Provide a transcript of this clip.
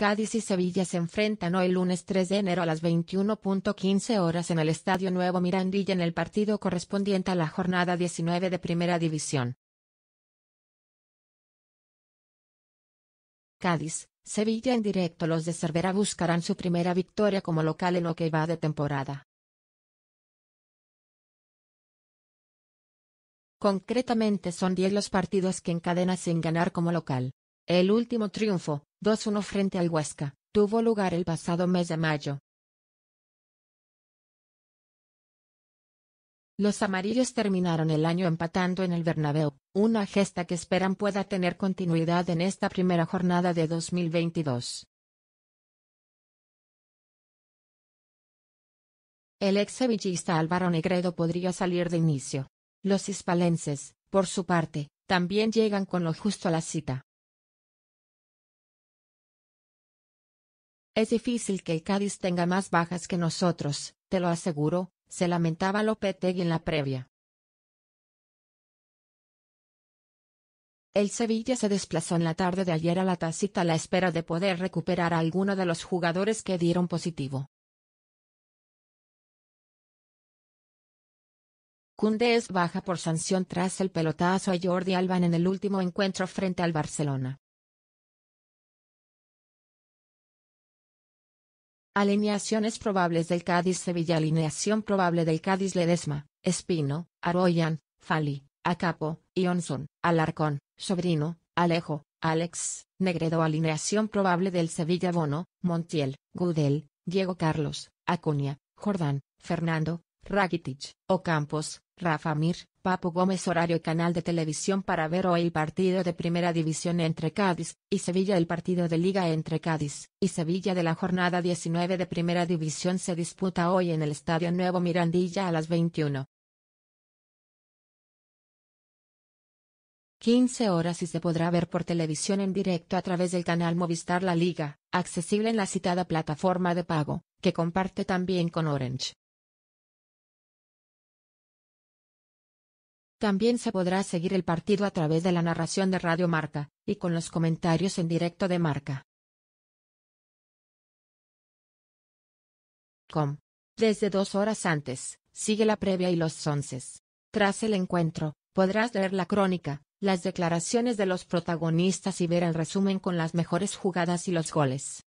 Cádiz y Sevilla se enfrentan hoy lunes 3 de enero a las 21.15 horas en el Estadio Nuevo Mirandilla en el partido correspondiente a la jornada 19 de Primera División. Cádiz, Sevilla en directo los de Cervera buscarán su primera victoria como local en lo que va de temporada. Concretamente son 10 los partidos que encadena sin ganar como local. El último triunfo, 2-1 frente al Huesca, tuvo lugar el pasado mes de mayo. Los amarillos terminaron el año empatando en el Bernabéu, una gesta que esperan pueda tener continuidad en esta primera jornada de 2022. El ex Álvaro Negredo podría salir de inicio. Los hispalenses, por su parte, también llegan con lo justo a la cita. Es difícil que el Cádiz tenga más bajas que nosotros, te lo aseguro, se lamentaba Lopetegui en la previa. El Sevilla se desplazó en la tarde de ayer a la tacita a la espera de poder recuperar a alguno de los jugadores que dieron positivo. Cunde es baja por sanción tras el pelotazo a Jordi Alban en el último encuentro frente al Barcelona. Alineaciones probables del Cádiz Sevilla Alineación probable del Cádiz Ledesma, Espino, Arroyan, Fali, Acapo, Ionson, Alarcón, Sobrino, Alejo, Alex, Negredo Alineación probable del Sevilla Bono, Montiel, Gudel, Diego Carlos, Acuña, Jordán, Fernando, O Ocampos, Rafa Mir, Papu Gómez horario canal de televisión para ver hoy el partido de primera división entre Cádiz y Sevilla el partido de liga entre Cádiz y Sevilla de la jornada 19 de primera división se disputa hoy en el Estadio Nuevo Mirandilla a las 21. 15 horas y se podrá ver por televisión en directo a través del canal Movistar La Liga, accesible en la citada plataforma de pago, que comparte también con Orange. También se podrá seguir el partido a través de la narración de Radio Marca, y con los comentarios en directo de Marca. Desde dos horas antes, sigue la previa y los onces. Tras el encuentro, podrás leer la crónica, las declaraciones de los protagonistas y ver el resumen con las mejores jugadas y los goles.